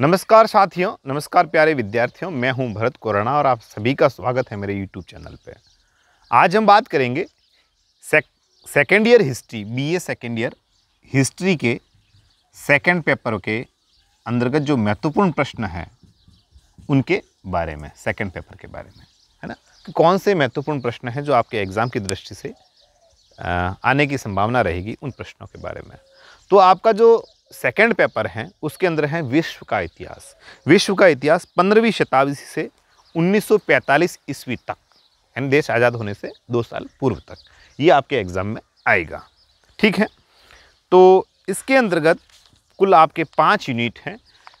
नमस्कार साथियों नमस्कार प्यारे विद्यार्थियों मैं हूं भरत कोरणा और आप सभी का स्वागत है मेरे यूट्यूब चैनल पे आज हम बात करेंगे sec, second year history BA second year history के सेकेंड पेपर के अंतर्गत जो महत्वपूर्ण प्रश्न हैं उनके बारे में सेकेंड पेपर के बारे में है ना कि कौन से महत्वपूर्ण प्रश्न हैं जो आपके एग्ज़ाम की दृष्टि से आने की संभावना रहेगी उन प्रश्नों के बारे में तो आपका जो सेकेंड पेपर हैं उसके अंदर हैं विश्व का इतिहास विश्व का इतिहास पंद्रहवीं शताब्दी से 1945 ईस्वी तक यानी देश आज़ाद होने से दो साल पूर्व तक ये आपके एग्ज़ाम में आएगा ठीक है तो इसके अंतर्गत कुल आपके पाँच यूनिट हैं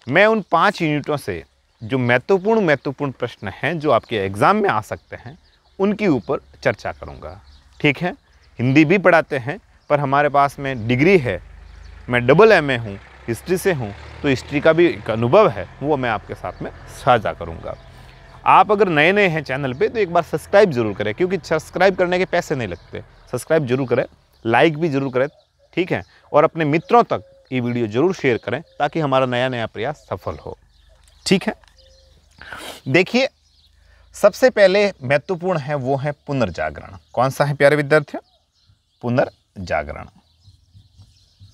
मैं उन पाँच यूनिटों से जो महत्वपूर्ण महत्वपूर्ण प्रश्न हैं जो आपके एग्ज़ाम में आ सकते हैं उनके ऊपर चर्चा करूँगा ठीक है हिंदी भी पढ़ाते हैं पर हमारे पास में डिग्री है मैं डबल एम ए हूँ हिस्ट्री से हूँ तो हिस्ट्री का भी एक अनुभव है वो मैं आपके साथ में साझा करूँगा आप अगर नए नए हैं चैनल पे तो एक बार सब्सक्राइब जरूर करें क्योंकि सब्सक्राइब करने के पैसे नहीं लगते सब्सक्राइब जरूर करें लाइक भी जरूर करें ठीक है और अपने मित्रों तक ये वीडियो जरूर शेयर करें ताकि हमारा नया नया प्रयास सफल हो ठीक है देखिए सबसे पहले महत्वपूर्ण है वो है पुनर्जागरण कौन सा है प्यारे विद्यार्थियों पुनर्जागरण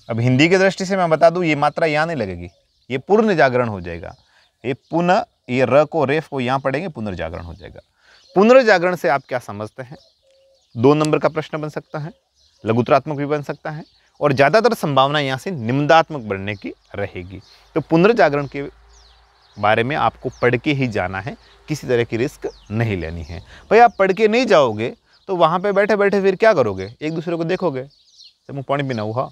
अब हिंदी की दृष्टि से मैं बता दूँ ये मात्रा यहाँ नहीं लगेगी ये पूर्ण जागरण हो जाएगा ये पुनः ये र को रेफ को यहाँ पढ़ेंगे पुनर्जागरण हो जाएगा पुनर्जागरण से आप क्या समझते हैं दो नंबर का प्रश्न बन सकता है लघुत्रात्मक भी बन सकता है और ज़्यादातर संभावना यहाँ से निम्दात्मक बनने की रहेगी तो पुनर्जागरण के बारे में आपको पढ़ के ही जाना है किसी तरह की रिस्क नहीं लेनी है भाई आप पढ़ के नहीं जाओगे तो वहाँ पे बैठे बैठे फिर क्या करोगे एक दूसरे को देखोगे तो मुँह पानी ना हुआ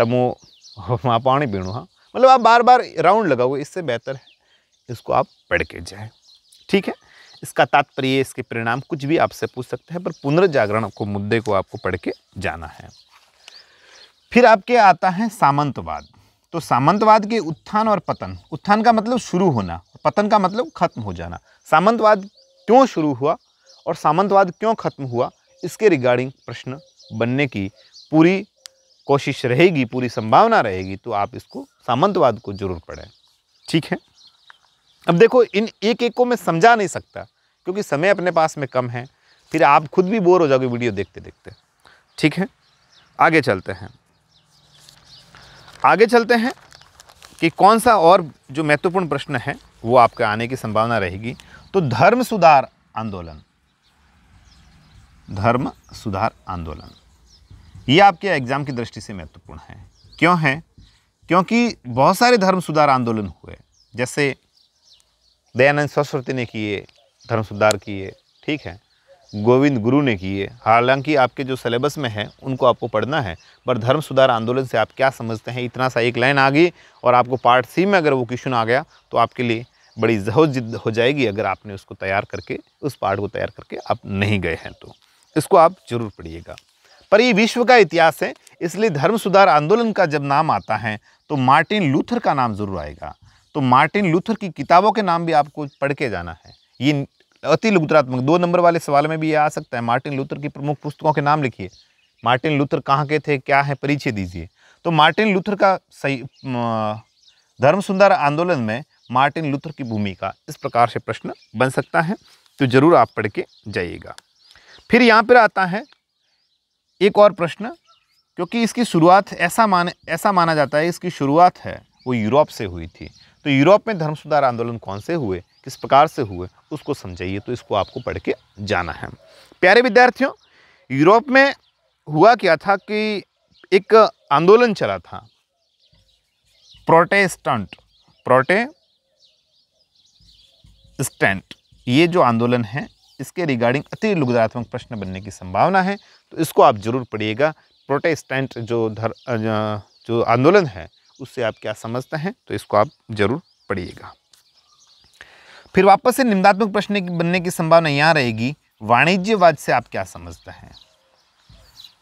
समूह वहाँ पानी पीणु हाँ मतलब आप बार बार राउंड लगाओ इससे बेहतर है इसको आप पढ़ के जाए ठीक है इसका तात्पर्य इसके परिणाम कुछ भी आपसे पूछ सकते हैं पर पुनर्जागरण को मुद्दे को आपको पढ़ के जाना है फिर आपके आता है सामंतवाद तो सामंतवाद के उत्थान और पतन उत्थान का मतलब शुरू होना पतन का मतलब खत्म हो जाना सामंतवाद क्यों शुरू हुआ और सामंतवाद क्यों खत्म हुआ इसके रिगार्डिंग प्रश्न बनने की पूरी कोशिश रहेगी पूरी संभावना रहेगी तो आप इसको सामंतवाद को जरूर पढ़ें ठीक है अब देखो इन एक एक को मैं समझा नहीं सकता क्योंकि समय अपने पास में कम है फिर आप खुद भी बोर हो जाओगे वीडियो देखते देखते ठीक है आगे चलते हैं आगे चलते हैं कि कौन सा और जो महत्वपूर्ण प्रश्न है वो आपके आने की संभावना रहेगी तो धर्म सुधार आंदोलन धर्म सुधार आंदोलन ये आपके एग्ज़ाम की दृष्टि से महत्वपूर्ण है क्यों है क्योंकि बहुत सारे धर्म सुधार आंदोलन हुए जैसे दयानंद सरस्वती ने किए धर्म सुधार किए ठीक है गोविंद गुरु ने किए हालांकि आपके जो सिलेबस में है उनको आपको पढ़ना है पर धर्म सुधार आंदोलन से आप क्या समझते हैं इतना सा एक लाइन आ गई और आपको पार्ट सी में अगर वो क्वेश्चन आ गया तो आपके लिए बड़ी जहोजिद हो जाएगी अगर आपने उसको तैयार करके उस पार्ट को तैयार करके आप नहीं गए हैं तो इसको आप ज़रूर पढ़िएगा पर ये विश्व का इतिहास है इसलिए धर्म सुधार आंदोलन का जब नाम आता है तो मार्टिन लूथर का नाम ज़रूर आएगा तो मार्टिन लूथर की किताबों के नाम भी आपको पढ़ के जाना है ये अति लुत्रात्मक दो नंबर वाले सवाल में भी ये आ सकता है मार्टिन लूथर की प्रमुख पुस्तकों के नाम लिखिए मार्टिन लूथर कहाँ के थे क्या है परिचय दीजिए तो मार्टिन लूथर का सही धर्म सुंदर आंदोलन में मार्टिन लूथर की भूमिका इस प्रकार से प्रश्न बन सकता है तो ज़रूर आप पढ़ के जाइएगा फिर यहाँ पर आता है एक और प्रश्न क्योंकि इसकी शुरुआत ऐसा माने ऐसा माना जाता है इसकी शुरुआत है वो यूरोप से हुई थी तो यूरोप में धर्म सुधार आंदोलन कौन से हुए किस प्रकार से हुए उसको समझाइए तो इसको आपको पढ़ के जाना है प्यारे विद्यार्थियों यूरोप में हुआ क्या था कि एक आंदोलन चला था प्रोटेस्टेंट प्रोटे ये जो आंदोलन है इसके रिगार्डिंग अति लुगदात्मक प्रश्न बनने की संभावना है तो इसको आप जरूर पढ़िएगा प्रोटेस्टेंट जो धर जो आंदोलन है उससे आप क्या समझते हैं तो इसको आप जरूर पढ़िएगा फिर वापस से निंदात्मक प्रश्न की बनने की संभावना यहाँ रहेगी वाणिज्यवाद से आप क्या समझते हैं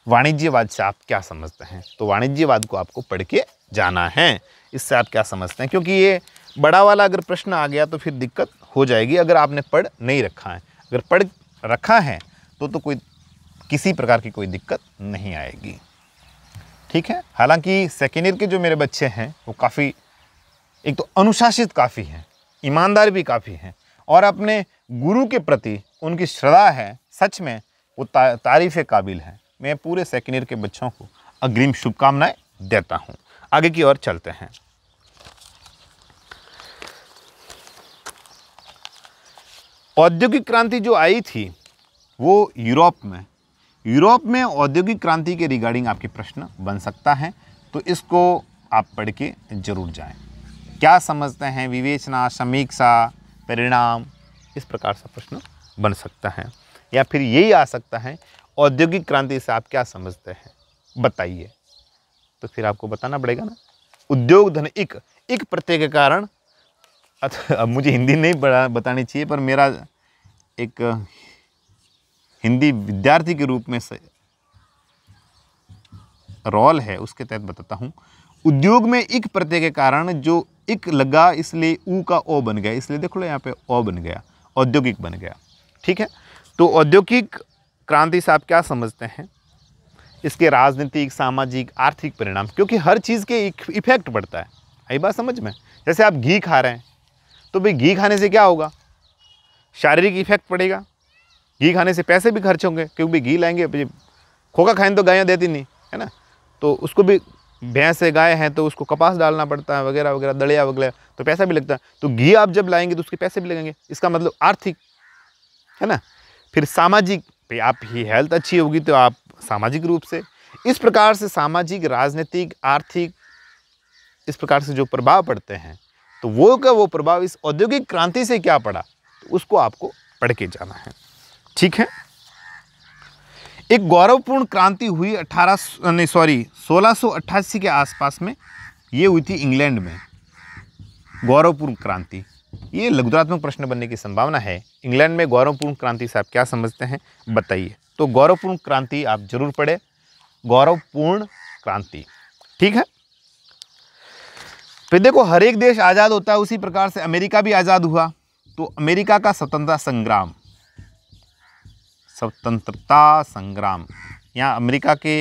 वाणिज्यवाद से आप क्या समझते हैं तो वाणिज्यवाद को आपको पढ़ के जाना है इससे आप क्या समझते हैं क्योंकि ये बड़ा वाला अगर प्रश्न आ गया तो फिर दिक्कत हो जाएगी अगर आपने पढ़ नहीं रखा है अगर पढ़ रखा है तो तो कोई किसी प्रकार की कोई दिक्कत नहीं आएगी ठीक है हालांकि सेकेंड ईयर के जो मेरे बच्चे हैं वो काफ़ी एक तो अनुशासित काफ़ी हैं ईमानदार भी काफ़ी हैं और अपने गुरु के प्रति उनकी श्रद्धा है सच में वो ता, तारीफ़ काबिल है मैं पूरे सेकेंड ईयर के बच्चों को अग्रिम शुभकामनाएं देता हूँ आगे की ओर चलते हैं औद्योगिक क्रांति जो आई थी वो यूरोप में यूरोप में औद्योगिक क्रांति के रिगार्डिंग आपके प्रश्न बन सकता है तो इसको आप पढ़ के जरूर जाएं क्या समझते हैं विवेचना समीक्षा परिणाम इस प्रकार से प्रश्न बन सकता है या फिर यही आ सकता है औद्योगिक क्रांति से आप क्या समझते हैं बताइए तो फिर आपको बताना पड़ेगा ना उद्योग धन एक एक प्रत्यय के कारण अच्छा अब मुझे हिंदी नहीं पढ़ा बतानी चाहिए पर मेरा एक हिंदी विद्यार्थी के रूप में रोल है उसके तहत बताता हूँ उद्योग में इक प्रत्यय के कारण जो इक लगा इसलिए ऊ का ओ बन गया इसलिए देख लो यहाँ पे ओ बन गया औद्योगिक बन गया ठीक है तो औद्योगिक क्रांति से आप क्या समझते हैं इसके राजनीतिक सामाजिक आर्थिक परिणाम क्योंकि हर चीज़ के इफेक्ट पड़ता है आई बात समझ में जैसे आप घी खा रहे हैं तो भाई घी खाने से क्या होगा शारीरिक इफेक्ट पड़ेगा घी खाने से पैसे भी खर्च होंगे क्योंकि घी लाएंगे खोखा खाएं तो गायें देती नहीं है ना तो उसको भी भैंस है गाय हैं तो उसको कपास डालना पड़ता है वगैरह वगैरह दड़िया वगैरह तो पैसा भी लगता है तो घी आप जब लाएंगे तो उसके पैसे भी लगेंगे इसका मतलब आर्थिक है ना फिर सामाजिक भाई आप ही हेल्थ अच्छी होगी तो आप सामाजिक रूप से इस प्रकार से सामाजिक राजनीतिक आर्थिक इस प्रकार से जो प्रभाव पड़ते हैं तो वो का वो प्रभाव इस औद्योगिक क्रांति से क्या पड़ा तो उसको आपको पढ़ के जाना है ठीक है एक गौरवपूर्ण क्रांति हुई अठारह नहीं सॉरी 1688 के आसपास में ये हुई थी इंग्लैंड में गौरवपूर्ण क्रांति ये लघुतात्मक प्रश्न बनने की संभावना है इंग्लैंड में गौरवपूर्ण क्रांति से आप क्या समझते हैं बताइए तो गौरवपूर्ण क्रांति आप जरूर पढ़े गौरवपूर्ण क्रांति ठीक है फिर देखो हर एक देश आज़ाद होता है उसी प्रकार से अमेरिका भी आज़ाद हुआ तो अमेरिका का स्वतंत्रता संग्राम स्वतंत्रता संग्राम यहाँ अमेरिका के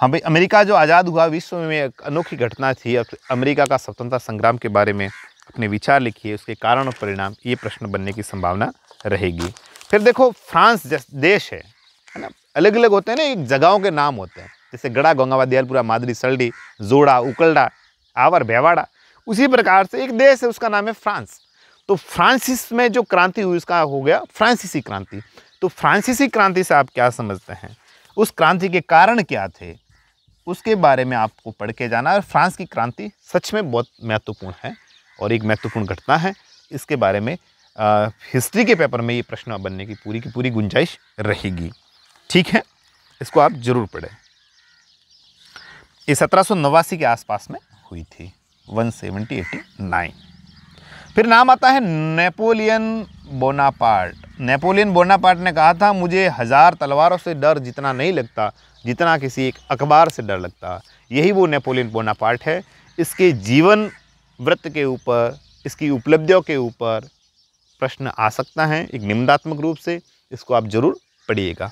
हाँ भाई अमेरिका जो आज़ाद हुआ विश्व में एक अनोखी घटना थी अमेरिका का स्वतंत्रता संग्राम के बारे में अपने विचार लिखिए उसके कारण और परिणाम ये प्रश्न बनने की संभावना रहेगी फिर देखो फ्रांस देश है है ना अलग अलग होते हैं ना एक जगहों के नाम होते हैं जैसे गड़ा गंगावा दयालपुरा मादरी सल्डी जोड़ा उकलडा आवर भेवाड़ा उसी प्रकार से एक देश है उसका नाम है फ्रांस तो फ्रांसिस में जो क्रांति हुई उसका हो गया फ्रांसीसी क्रांति तो फ्रांसीसी क्रांति से आप क्या समझते हैं उस क्रांति के कारण क्या थे उसके बारे में आपको पढ़ के जाना और फ्रांस की क्रांति सच में बहुत महत्वपूर्ण है और एक महत्वपूर्ण घटना है इसके बारे में आ, हिस्ट्री के पेपर में ये प्रश्न बनने की पूरी की पूरी गुंजाइश रहेगी ठीक है इसको आप ज़रूर पढ़ें ये सत्रह के आसपास में हुई थी 1789 फिर नाम आता है नेपोलियन बोनापार्ट नेपोलियन बोनापार्ट ने कहा था मुझे हज़ार तलवारों से डर जितना नहीं लगता जितना किसी एक अखबार से डर लगता यही वो नेपोलियन बोनापार्ट है इसके जीवन व्रत के ऊपर इसकी उपलब्धियों के ऊपर प्रश्न आ सकता है एक निम्नात्मक रूप से इसको आप ज़रूर पढ़िएगा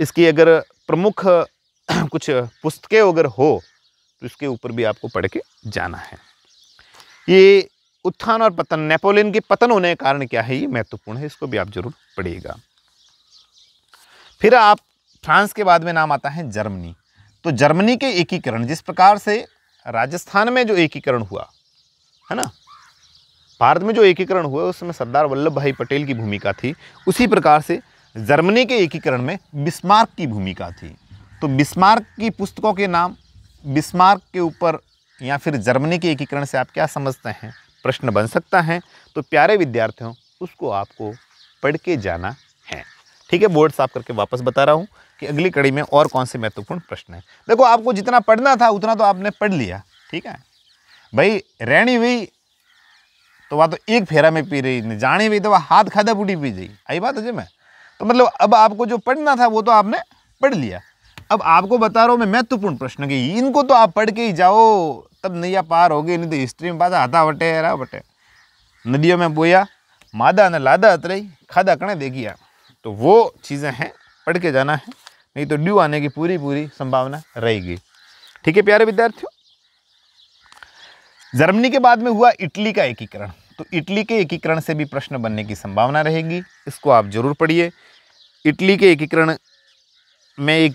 इसकी अगर प्रमुख कुछ पुस्तकें अगर हो तो इसके ऊपर भी आपको पढ़ के जाना है ये उत्थान और पतन नेपोलियन के पतन होने के कारण क्या है ये महत्वपूर्ण है इसको भी आप जरूर पढ़िएगा फिर आप फ्रांस के बाद में नाम आता है जर्मनी तो जर्मनी के एकीकरण जिस प्रकार से राजस्थान में जो एकीकरण हुआ है ना भारत में जो एकीकरण हुआ उसमें सरदार वल्लभ भाई पटेल की भूमिका थी उसी प्रकार से जर्मनी के एकीकरण में बिस्मार्क की भूमिका थी तो बिस्मार्क की पुस्तकों के नाम बिस्मार्क के ऊपर या फिर जर्मनी के एकीकरण से आप क्या समझते हैं प्रश्न बन सकता है तो प्यारे विद्यार्थियों उसको आपको पढ़ के जाना है ठीक है बोर्ड साफ करके वापस बता रहा हूँ कि अगली कड़ी में और कौन से महत्वपूर्ण प्रश्न है देखो आपको जितना पढ़ना था उतना तो आपने पढ़ लिया ठीक है भाई रहनी हुई तो वह तो एक फेरा में पी रही जाने जानी हुई तो वह हाथ खादा बूटी पी जाई आई बात है जी मैं तो मतलब अब आपको जो पढ़ना था वो तो आपने पढ़ लिया अब आपको बता रहा हूँ मैं महत्वपूर्ण प्रश्न की इनको तो आप पढ़ के ही जाओ तब नैया पार हो गई नहीं तो हिस्ट्री में पास हाथा बटे रहा बटे नदियों में बोया मादा ने लादा अतरई खादा कणे देखिया तो वो चीज़ें हैं पढ़ के जाना है नहीं तो ड्यू आने की पूरी पूरी संभावना रहेगी ठीक है प्यारे विद्यार्थियों जर्मनी के बाद में हुआ इटली का एकीकरण तो इटली के एकीकरण से भी प्रश्न बनने की संभावना रहेगी इसको आप जरूर पढ़िए इटली के एकीकरण में एक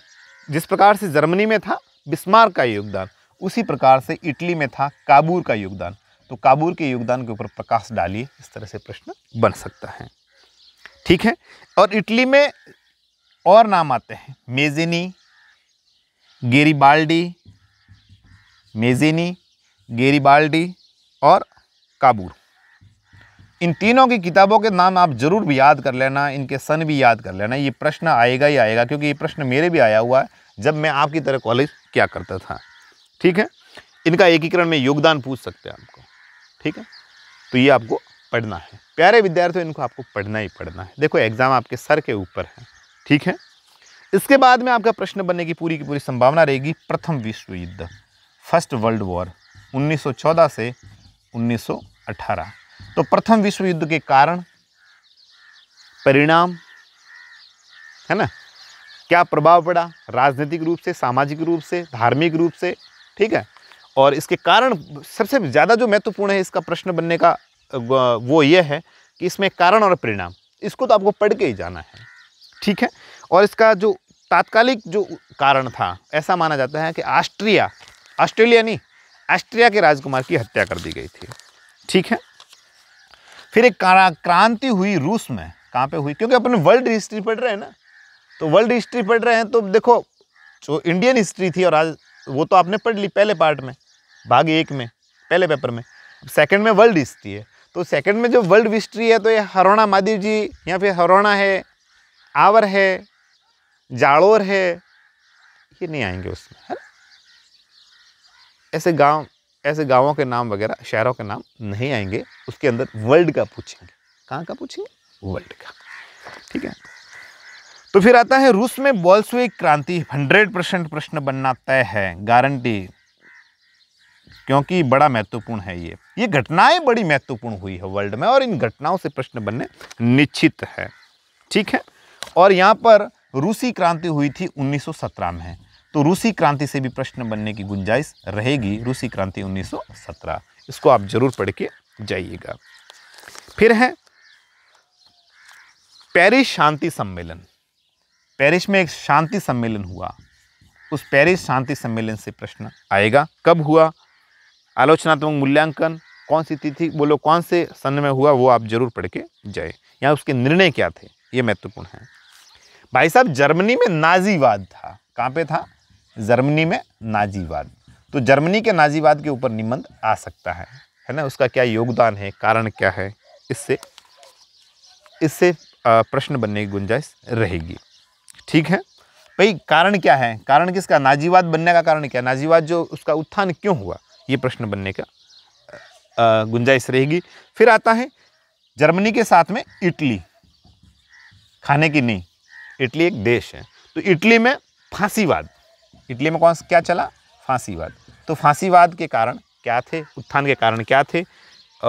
जिस प्रकार से जर्मनी में था बिस्मार का योगदान उसी प्रकार से इटली में था काबूर का योगदान तो काबूर के योगदान के ऊपर प्रकाश डालिए इस तरह से प्रश्न बन सकता है ठीक है और इटली में और नाम आते हैं मेजिनी गेरीबाल्डी मेजिनी गेरीबाल्डी और काबूर इन तीनों की किताबों के नाम आप ज़रूर भी याद कर लेना इनके सन भी याद कर लेना ये प्रश्न आएगा ही आएगा क्योंकि ये प्रश्न मेरे भी आया हुआ है जब मैं आपकी तरह कॉलेज क्या करता था ठीक है इनका एकीकरण में योगदान पूछ सकते हैं आपको ठीक है तो ये आपको पढ़ना है प्यारे विद्यार्थियों इनको आपको पढ़ना ही पढ़ना है देखो एग्ज़ाम आपके सर के ऊपर है ठीक है इसके बाद में आपका प्रश्न बनने की पूरी की पूरी संभावना रहेगी प्रथम विश्व युद्ध फर्स्ट वर्ल्ड वॉर 1914 से 1918 तो प्रथम विश्व युद्ध के कारण परिणाम है ना क्या प्रभाव पड़ा राजनीतिक रूप से सामाजिक रूप से धार्मिक रूप से ठीक है और इसके कारण सबसे ज़्यादा जो महत्वपूर्ण है इसका प्रश्न बनने का वो ये है कि इसमें कारण और परिणाम इसको तो आपको पढ़ के ही जाना है ठीक है और इसका जो तात्कालिक जो कारण था ऐसा माना जाता है कि ऑस्ट्रिया ऑस्ट्रेलिया नहीं ऑस्ट्रिया के राजकुमार की हत्या कर दी गई थी ठीक है फिर एक क्रांति हुई रूस में कहाँ पे हुई क्योंकि अपन वर्ल्ड हिस्ट्री पढ़ रहे हैं ना तो वर्ल्ड हिस्ट्री पढ़ रहे हैं तो देखो जो इंडियन हिस्ट्री थी और आज वो तो आपने पढ़ ली पहले पार्ट में भाग एक में पहले पेपर में सेकंड में वर्ल्ड हिस्ट्री है तो सेकंड में जो वर्ल्ड हिस्ट्री है तो ये हरोणा महादेव जी या फिर हरोणा है आवर है जाड़ोर है ये नहीं आएंगे उसमें है ऐसे गांव ऐसे गांवों के नाम वगैरह शहरों के नाम नहीं आएंगे उसके अंदर वर्ल्ड का पूछेंगे कहाँ का पूछेंगे वर्ल्ड का ठीक है तो फिर आता है रूस में बॉल्सवे क्रांति हंड्रेड परसेंट प्रश्न बनना तय है गारंटी क्योंकि बड़ा महत्वपूर्ण है ये ये घटनाएं बड़ी महत्वपूर्ण हुई है वर्ल्ड में और इन घटनाओं से प्रश्न बनने निश्चित है ठीक है और यहाँ पर रूसी क्रांति हुई थी 1917 में तो रूसी क्रांति से भी प्रश्न बनने की गुंजाइश रहेगी रूसी क्रांति 1917 इसको आप जरूर पढ़ के जाइएगा फिर है पेरिस शांति सम्मेलन पेरिस में एक शांति सम्मेलन हुआ उस पेरिस शांति सम्मेलन से प्रश्न आएगा कब हुआ आलोचनात्मक मूल्यांकन कौन सी तिथि बोलो कौन से सन में हुआ वो आप जरूर पढ़ के जाए या उसके निर्णय क्या थे ये महत्वपूर्ण है भाई साहब जर्मनी में नाजीवाद था कहाँ पे था जर्मनी में नाजीवाद तो जर्मनी के नाजीवाद के ऊपर निबंध आ सकता है है ना उसका क्या योगदान है कारण क्या है इससे इससे प्रश्न बनने की गुंजाइश रहेगी ठीक है भाई कारण क्या है कारण किसका नाजीवाद बनने का कारण क्या नाजीवाद जो उसका उत्थान क्यों हुआ ये प्रश्न बनने का गुंजाइश रहेगी फिर आता है जर्मनी के साथ में इटली खाने की नहीं इटली एक देश है तो इटली में फांसीवाद इटली में कौन सा क्या चला फांसीवाद तो फांसीवाद के कारण क्या थे उत्थान के कारण क्या थे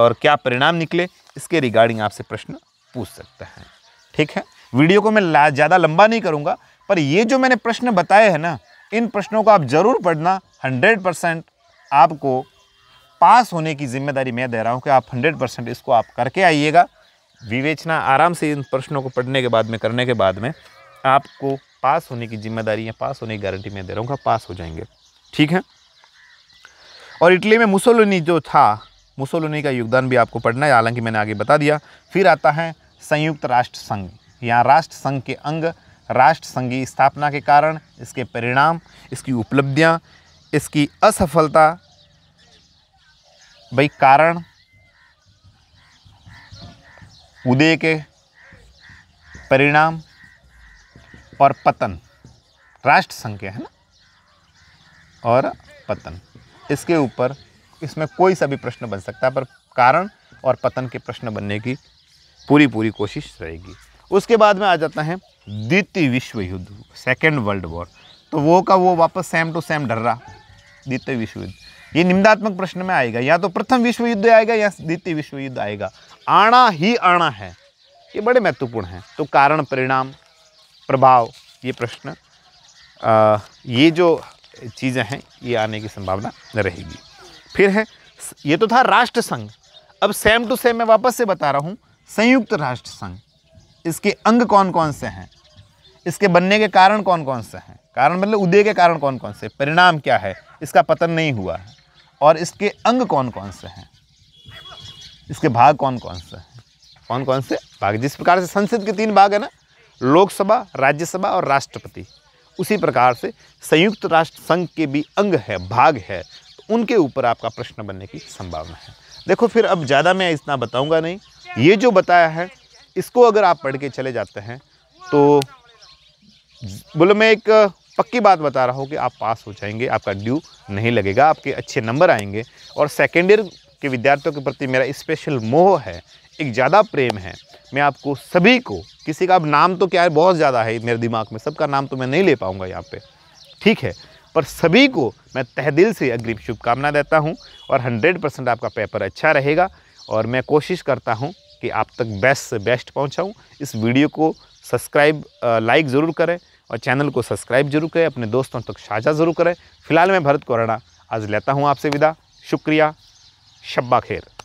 और क्या परिणाम निकले इसके रिगार्डिंग आपसे प्रश्न पूछ सकते हैं ठीक है वीडियो को मैं ज़्यादा लंबा नहीं करूँगा पर ये जो मैंने प्रश्न बताए हैं ना इन प्रश्नों को आप ज़रूर पढ़ना हंड्रेड परसेंट आपको पास होने की जिम्मेदारी मैं दे रहा हूँ कि आप हंड्रेड परसेंट इसको आप करके आइएगा विवेचना आराम से इन प्रश्नों को पढ़ने के बाद में करने के बाद में आपको पास होने की जिम्मेदारी या पास होने की गारंटी मैं दे रहा हूँ पास हो जाएंगे ठीक है और इटली में मुसोलोनी जो था मुसोलोनी का योगदान भी आपको पढ़ना है हालांकि मैंने आगे बता दिया फिर आता है संयुक्त राष्ट्र संघ यहाँ राष्ट्र संघ के अंग राष्ट्र संघी स्थापना के कारण इसके परिणाम इसकी उपलब्धियाँ इसकी असफलता भाई कारण उदय के परिणाम और पतन राष्ट्र संघ के है ना और पतन इसके ऊपर इसमें कोई सा भी प्रश्न बन सकता है पर कारण और पतन के प्रश्न बनने की पूरी पूरी कोशिश रहेगी उसके बाद में आ जाता है द्वितीय विश्व युद्ध सेकेंड वर्ल्ड वॉर तो वो का वो वापस सेम टू सेम ढर्रा द्वितीय विश्व युद्ध ये निम्नात्मक प्रश्न में आएगा या तो प्रथम विश्व युद्ध आएगा या द्वितीय विश्व युद्ध आएगा आना ही आना है ये बड़े महत्वपूर्ण हैं तो कारण परिणाम प्रभाव ये प्रश्न ये जो चीज़ें हैं ये आने की संभावना रहेगी फिर है ये तो था राष्ट्र संघ अब सेम टू सेम मैं वापस से बता रहा हूँ संयुक्त राष्ट्र संघ इसके अंग कौन कौन से हैं इसके बनने के कारण कौन कौन से हैं कारण मतलब उदय के कारण कौन कौन से परिणाम क्या है इसका पतन नहीं हुआ है और इसके अंग कौन कौन से हैं इसके भाग कौन कौन से हैं कौन कौन से भाग जिस प्रकार से संसद के तीन भाग है ना लोकसभा राज्यसभा और राष्ट्रपति उसी प्रकार से संयुक्त राष्ट्र संघ के भी अंग है भाग है तो उनके ऊपर आपका प्रश्न बनने की संभावना है देखो फिर अब ज़्यादा मैं इतना बताऊंगा नहीं ये जो बताया है इसको अगर आप पढ़ के चले जाते हैं तो बोलो मैं एक पक्की बात बता रहा हूँ कि आप पास हो जाएंगे आपका ड्यू नहीं लगेगा आपके अच्छे नंबर आएंगे और सेकेंड ईयर के विद्यार्थियों के प्रति मेरा स्पेशल मोह है एक ज़्यादा प्रेम है मैं आपको सभी को किसी का अब नाम तो क्या है बहुत ज़्यादा है मेरे दिमाग में सबका नाम तो मैं नहीं ले पाऊँगा यहाँ पर ठीक है पर सभी को मैं तह दिल से अग्रिम शुभकामना देता हूँ और हंड्रेड परसेंट आपका पेपर अच्छा रहेगा और मैं कोशिश करता हूँ कि आप तक बेस्ट से बेस्ट पहुँचाऊँ इस वीडियो को सब्सक्राइब लाइक ज़रूर करें और चैनल को सब्सक्राइब जरूर करें अपने दोस्तों तक साझा ज़रूर करें फिलहाल मैं भरत कोराना आज लेता हूँ आपसे विदा शुक्रिया शब्बा खेर